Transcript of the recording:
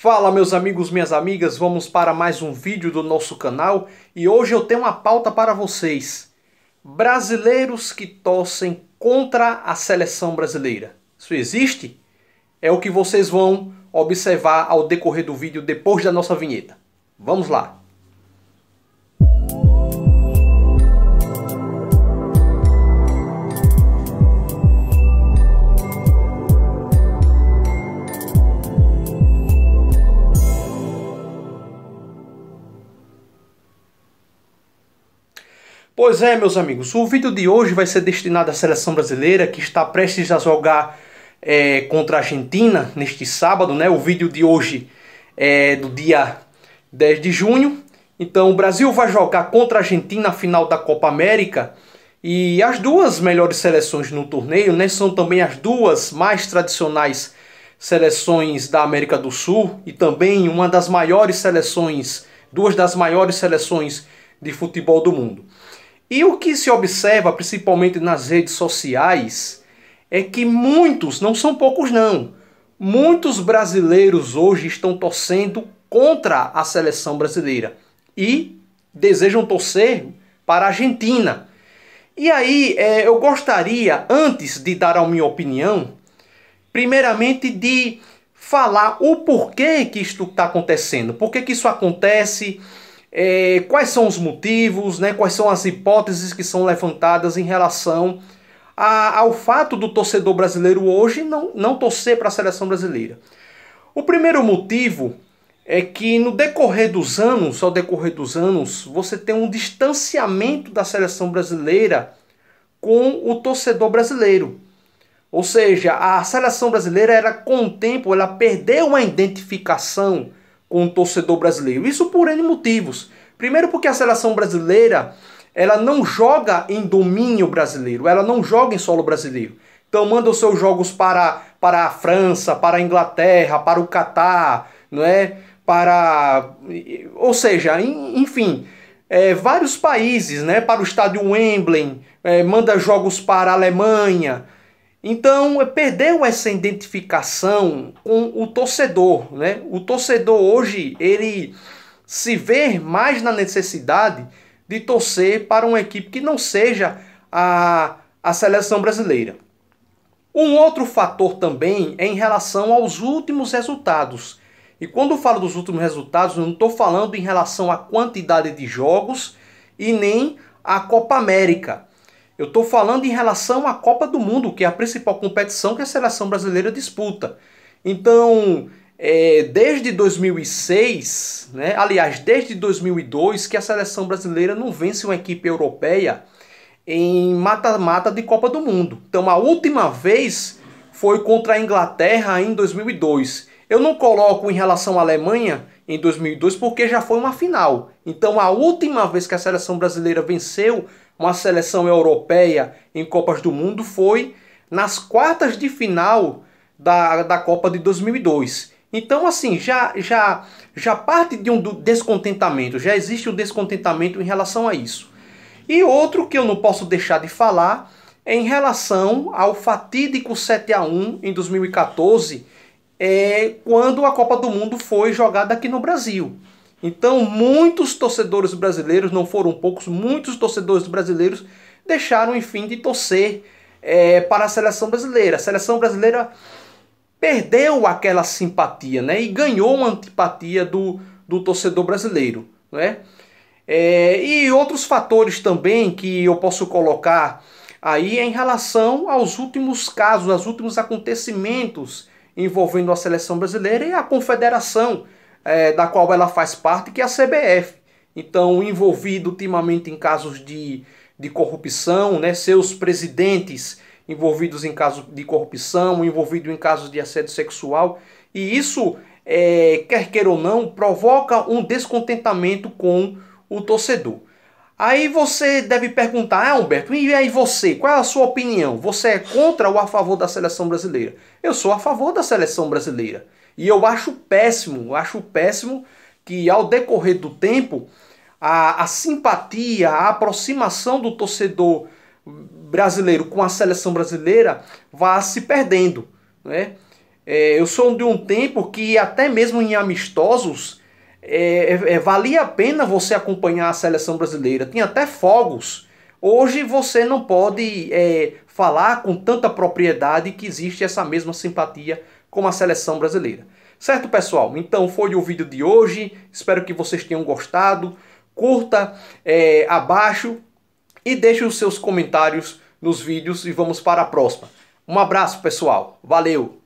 Fala meus amigos, minhas amigas, vamos para mais um vídeo do nosso canal e hoje eu tenho uma pauta para vocês. Brasileiros que torcem contra a seleção brasileira. Isso existe? É o que vocês vão observar ao decorrer do vídeo depois da nossa vinheta. Vamos lá! Pois é, meus amigos, o vídeo de hoje vai ser destinado à seleção brasileira que está prestes a jogar é, contra a Argentina neste sábado, né? O vídeo de hoje é do dia 10 de junho. Então, o Brasil vai jogar contra a Argentina na final da Copa América. E as duas melhores seleções no torneio, né, são também as duas mais tradicionais seleções da América do Sul e também uma das maiores seleções, duas das maiores seleções de futebol do mundo. E o que se observa, principalmente nas redes sociais, é que muitos, não são poucos não, muitos brasileiros hoje estão torcendo contra a seleção brasileira e desejam torcer para a Argentina. E aí é, eu gostaria, antes de dar a minha opinião, primeiramente de falar o porquê que isto está acontecendo, por que isso acontece é, quais são os motivos, né, quais são as hipóteses que são levantadas em relação a, ao fato do torcedor brasileiro hoje não, não torcer para a seleção brasileira. O primeiro motivo é que no decorrer dos anos, ao decorrer dos anos, você tem um distanciamento da seleção brasileira com o torcedor brasileiro. Ou seja, a seleção brasileira era com o tempo, ela perdeu a identificação com o torcedor brasileiro. Isso por N motivos. Primeiro porque a seleção brasileira, ela não joga em domínio brasileiro, ela não joga em solo brasileiro. Então manda os seus jogos para, para a França, para a Inglaterra, para o Catar, não é? Para ou seja, enfim, é, vários países, né? Para o estádio Wembley, é, manda jogos para a Alemanha, então, é perdeu essa identificação com o torcedor, né? O torcedor hoje, ele se vê mais na necessidade de torcer para uma equipe que não seja a, a seleção brasileira. Um outro fator também é em relação aos últimos resultados. E quando eu falo dos últimos resultados, eu não estou falando em relação à quantidade de jogos e nem à Copa América. Eu estou falando em relação à Copa do Mundo, que é a principal competição que a seleção brasileira disputa. Então, é, desde 2006, né, aliás, desde 2002, que a seleção brasileira não vence uma equipe europeia em mata-mata de Copa do Mundo. Então, a última vez foi contra a Inglaterra em 2002. Eu não coloco em relação à Alemanha em 2002 porque já foi uma final. Então, a última vez que a seleção brasileira venceu uma seleção europeia em Copas do Mundo foi nas quartas de final da, da Copa de 2002. Então, assim, já, já, já parte de um descontentamento, já existe o um descontentamento em relação a isso. E outro que eu não posso deixar de falar é em relação ao fatídico 7 a 1 em 2014, é, quando a Copa do Mundo foi jogada aqui no Brasil. Então, muitos torcedores brasileiros, não foram poucos, muitos torcedores brasileiros deixaram, enfim, de torcer é, para a seleção brasileira. A seleção brasileira perdeu aquela simpatia né, e ganhou uma antipatia do, do torcedor brasileiro. Né? É, eh, e outros fatores também que eu posso colocar aí é em relação aos últimos casos, aos últimos acontecimentos envolvendo a seleção brasileira e a confederação é, da qual ela faz parte, que é a CBF. Então, envolvido ultimamente em casos de, de corrupção, né, seus presidentes envolvidos em casos de corrupção, envolvido em casos de assédio sexual, e isso, é, quer queira ou não, provoca um descontentamento com o torcedor. Aí você deve perguntar, ah, Humberto, e aí você? Qual é a sua opinião? Você é contra ou a favor da seleção brasileira? Eu sou a favor da seleção brasileira. E eu acho péssimo, eu acho péssimo que ao decorrer do tempo a, a simpatia, a aproximação do torcedor brasileiro com a seleção brasileira vá se perdendo. Né? É, eu sou de um tempo que até mesmo em amistosos é, é, é valia a pena você acompanhar a seleção brasileira. Tinha até fogos. Hoje você não pode é, falar com tanta propriedade que existe essa mesma simpatia como a seleção brasileira. Certo, pessoal? Então foi o vídeo de hoje. Espero que vocês tenham gostado. Curta é, abaixo e deixe os seus comentários nos vídeos e vamos para a próxima. Um abraço, pessoal. Valeu!